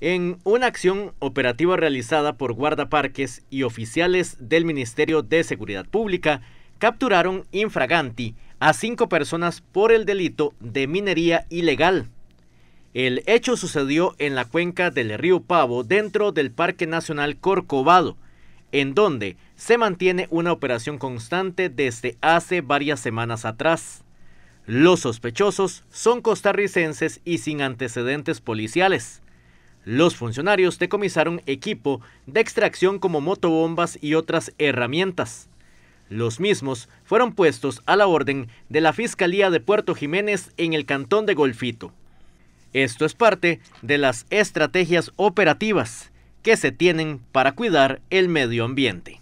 En una acción operativa realizada por guardaparques y oficiales del Ministerio de Seguridad Pública, capturaron infraganti a cinco personas por el delito de minería ilegal. El hecho sucedió en la cuenca del río Pavo dentro del Parque Nacional Corcovado, en donde se mantiene una operación constante desde hace varias semanas atrás. Los sospechosos son costarricenses y sin antecedentes policiales. Los funcionarios decomisaron equipo de extracción como motobombas y otras herramientas. Los mismos fueron puestos a la orden de la Fiscalía de Puerto Jiménez en el Cantón de Golfito. Esto es parte de las estrategias operativas que se tienen para cuidar el medio ambiente.